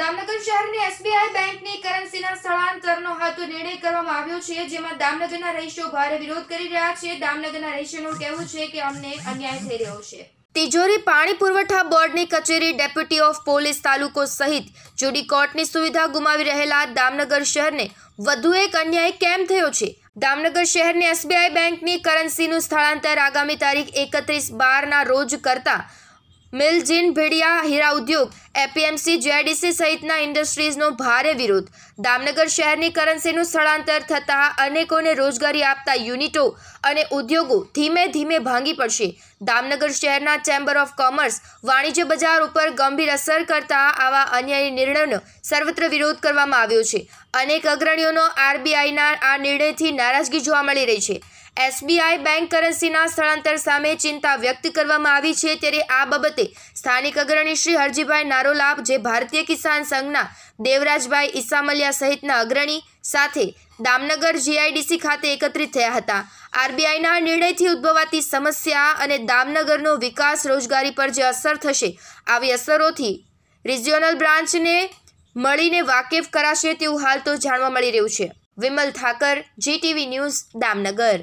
દામનગર શહેરની એસબીઆઈ બેંકની કરન્સીના સ્થળાંતરનો હતો નિર્ણય કરવામાં આવ્યો છે જેમાં દામનગરના રહીશો ભારે વિરોધ કરી રહ્યા છે દામનગરના રહીશોનું કહેવું છે કે અમને અન્યાય થઈ રહ્યો છે તિજોરી પાણી પુરવઠા બોર્ડની કચેરી ડેપ્યુટી ઓફ પોલીસ તાલુકો સહિત જોડી કોર્ટની સુવિધા ગુમાવી રહેલા દામનગર શહેરને વધુ એક અન્યાય કેમ થયો છે દામનગર શહેરની એસબીઆઈ બેંકની કરન્સીનું સ્થળાંતર આગામી તારીખ એકત્રીસ બારના રોજ કરતાં મિલ જીન ભેડિયા હીરા ઉદ્યોગ એપીએમસી જેડીસી સહિતના ઇન્ડસ્ટ્રીઝનો ભારે વિરોધ દામનગર શહેરની કરન્સીનું સ્થળાંતર થતાં અનેકોને રોજગારી આપતા યુનિટો અને ઉદ્યોગો ધીમે ધીમે ભાંગી પડશે દામનગર શહેરના ચેમ્બર ઓફ કોમર્સ વાણિજ્ય બજાર ઉપર ગંભીર અસર કરતા આવા અન્યાયી નિર્ણયનો સર્વત્ર વિરોધ કરવામાં આવ્યો છે અનેક અગ્રણીઓનો આરબીઆઈના આ નિર્ણયથી નારાજગી જોવા મળી રહી છે એસબીઆઈ બેંક કરન્સીના સ્થળાંતર સામે ચિંતા વ્યક્ત કરવામાં આવી છે ત્યારે આ બાબતે સ્થાનિક અગ્રણી શ્રી હરજીભાઈ નારોલાભ જે ભારતીય કિસાન સંઘના દેવરાજભાઈ ઈસામલિયા સહિતના અગ્રણી સાથે દામનગર જીઆઈડીસી ખાતે એકત્રિત થયા હતા આરબીઆઈના નિર્ણયથી ઉદ્ભવાતી સમસ્યા અને દામનગરનો વિકાસ રોજગારી પર જે અસર થશે આવી અસરોથી રિજિયોનલ બ્રાન્ચને મળીને વાકેફ કરાશે તેવું હાલ તો જાણવા મળી રહ્યું છે વિમલ ઠાકર જીટીવી ન્યૂઝ દામનગર